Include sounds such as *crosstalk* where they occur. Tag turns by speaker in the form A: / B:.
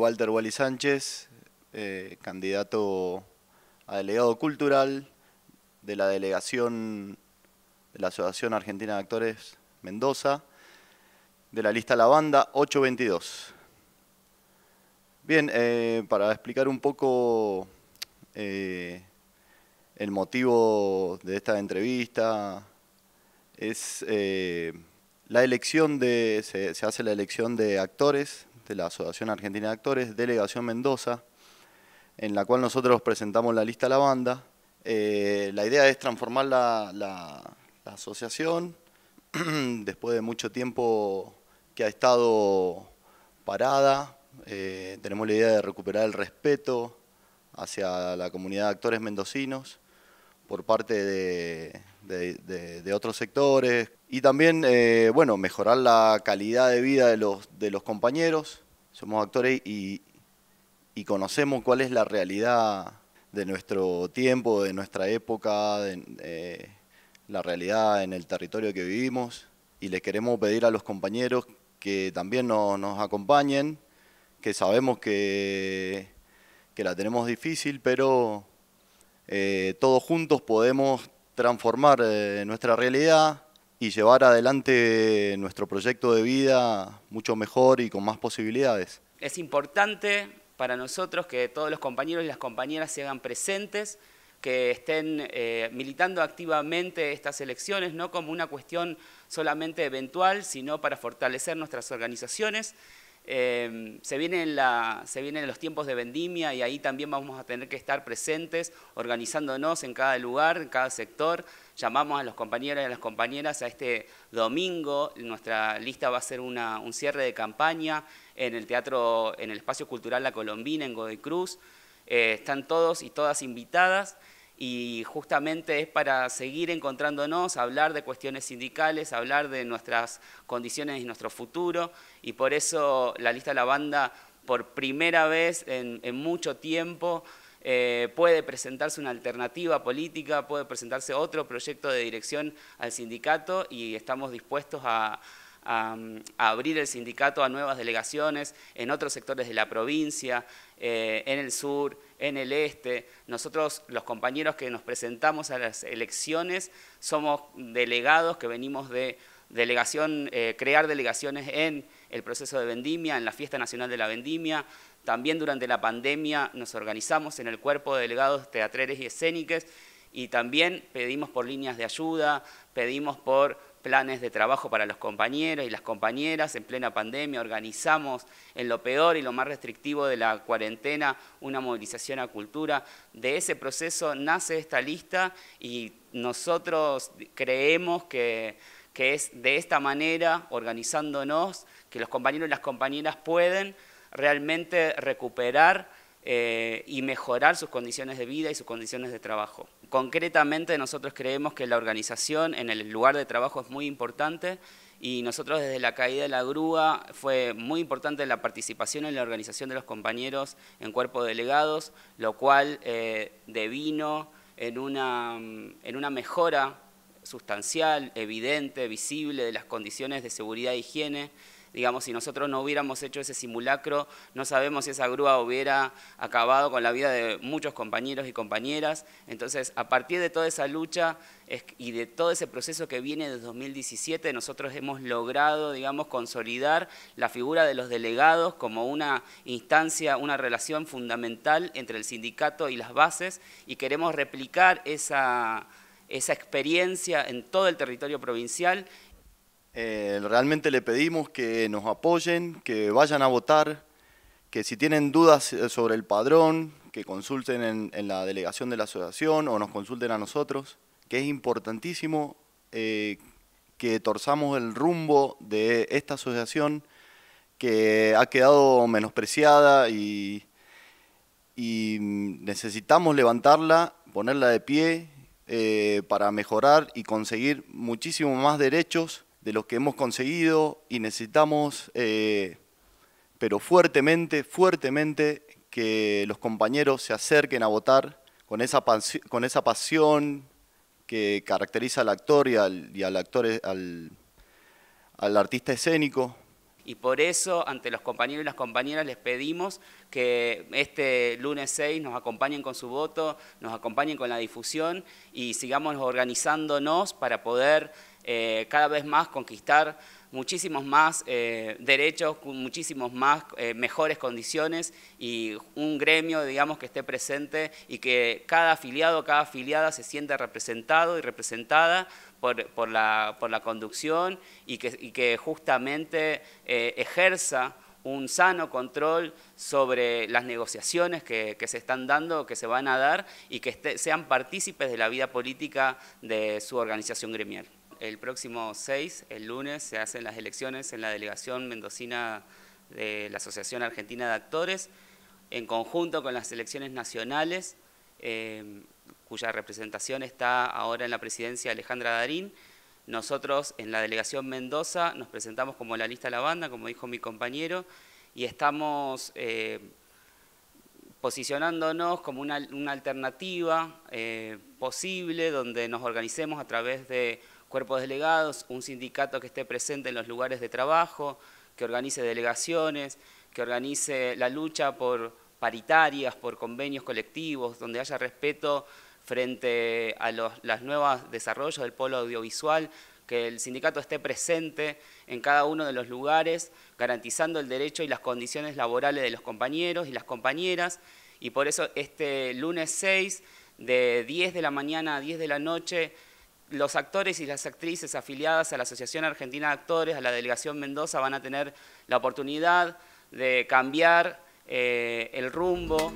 A: Walter Wally Sánchez, eh, candidato a delegado cultural de la delegación de la Asociación Argentina de Actores Mendoza, de la lista La Banda 822. Bien, eh, para explicar un poco eh, el motivo de esta entrevista, es la elección de, se hace la elección de actores de la Asociación Argentina de Actores, Delegación Mendoza, en la cual nosotros presentamos la lista a la banda. Eh, la idea es transformar la, asociación, *clears throat* después de mucho tiempo que ha estado parada, eh, tenemos la idea de recuperar el respeto hacia la comunidad de actores mendocinos por parte de, de, otros sectores. Y también, eh, bueno, mejorar la calidad de vida de los, de los compañeros. Somos actores y, conocemos cuál es la realidad de nuestro tiempo, de nuestra época, eh, la realidad en el territorio que vivimos. Y les queremos pedir a los compañeros que también nos, acompañen, que sabemos que, que, la tenemos difícil, pero eh, todos juntos podemos transformar eh, nuestra realidad y llevar adelante nuestro proyecto de vida mucho mejor y con más posibilidades.
B: Es importante para nosotros que todos los compañeros y las compañeras se hagan presentes, que estén eh, militando activamente estas elecciones, no como una cuestión solamente eventual, sino para fortalecer nuestras organizaciones Em, se, vienen se vienen los tiempos de vendimia y ahí también vamos a tener que estar presentes, organizándonos en cada lugar, en cada sector. Llamamos a los compañeros y a las compañeras a este domingo. Nuestra lista va a ser un cierre de campaña en el teatro, en el espacio cultural La Colombina, en Godoy Cruz. Eh, están todos y todas invitadas y justamente es para seguir encontrándonos, hablar de cuestiones sindicales, hablar de nuestras condiciones y nuestro futuro, y por eso la lista de la banda, por primera vez en, mucho tiempo, eh, puede presentarse una alternativa política, puede presentarse otro proyecto de dirección al sindicato y estamos dispuestos a, a, abrir el sindicato a nuevas delegaciones en otros sectores de la provincia, eh, en el sur, en el este. Nosotros, los compañeros que nos presentamos a las elecciones, somos delegados que venimos de delegación, eh, crear delegaciones en el proceso de vendimia, en la Fiesta Nacional de la Vendimia. También durante la pandemia nos organizamos en el cuerpo de delegados teatrales y escénicos y también pedimos por líneas de ayuda, pedimos por planes de trabajo para los compañeros y las compañeras en plena pandemia, organizamos en lo peor y lo más restrictivo de la cuarentena una movilización a cultura. De ese proceso nace esta lista y nosotros creemos que, es de esta manera, organizándonos, que los compañeros y las compañeras pueden realmente recuperar eh, y mejorar sus condiciones de vida y sus condiciones de trabajo. Concretamente nosotros creemos que la organización en el lugar de trabajo es muy importante y nosotros desde la caída de la grúa fue muy importante la participación en la organización de los compañeros en cuerpo de delegados, lo cual eh, devino en una, mm, en una mejora sustancial, evidente, visible de las condiciones de seguridad e higiene Digamos, si nosotros no hubiéramos hecho ese simulacro, no sabemos si esa grúa hubiera acabado con la vida de muchos compañeros y compañeras. Entonces, a partir de toda esa lucha y de todo ese proceso que viene desde 2017, nosotros hemos logrado, digamos, consolidar la figura de los delegados como una instancia, una relación fundamental entre el sindicato y las bases y queremos replicar esa esa experiencia en todo el territorio provincial
A: eh, realmente le pedimos que nos apoyen, que vayan a votar, que si tienen dudas eh, sobre el padrón, que consulten en, la delegación de la asociación o nos consulten a nosotros, que es importantísimo eh, que torzamos el rumbo de esta asociación que ha quedado menospreciada y, necesitamos levantarla, ponerla de pie para mejorar y conseguir muchísimo más derechos de lo que hemos conseguido y necesitamos, eh, pero fuertemente, fuertemente, que los compañeros se acerquen a votar con esa, con esa pasión que caracteriza al actor y al, actor, al, al artista escénico,
B: y por eso, ante los compañeros y las compañeras, les pedimos que este lunes 6 nos acompañen con su voto, nos acompañen con la difusión y sigamos organizándonos para poder eh, cada vez más conquistar muchísimos más eh, derechos, muchísimos más eh, mejores condiciones y un gremio, digamos, que esté presente y que cada afiliado, cada afiliada se sienta representado y representada por, la, por la, conducción y que, justamente ejerza un sano control sobre las negociaciones que, se están dando, que se van a dar y que este, sean partícipes de la vida política de su organización gremial el próximo 6, el lunes, se hacen las elecciones en la delegación mendocina de la Asociación Argentina de Actores, en conjunto con las elecciones nacionales, em, cuya representación está ahora en la presidencia Alejandra Darín. Nosotros en la delegación Mendoza nos presentamos como la lista de la banda, como dijo mi compañero, y estamos em, posicionándonos como una, alternativa eh, posible donde nos organicemos a través de cuerpos delegados, un sindicato que esté presente en los lugares de trabajo, que organice delegaciones, que organice la lucha por paritarias, por convenios colectivos, donde haya respeto frente a los las nuevos desarrollos del polo audiovisual, que el sindicato esté presente en cada uno de los lugares, garantizando el derecho y las condiciones laborales de los compañeros y las compañeras. Y por eso este lunes 6, de 10 de la mañana a 10 de la noche, los actores y las actrices afiliadas a la Asociación Argentina de Actores, a la Delegación Mendoza, van a tener la oportunidad de cambiar eh, el rumbo.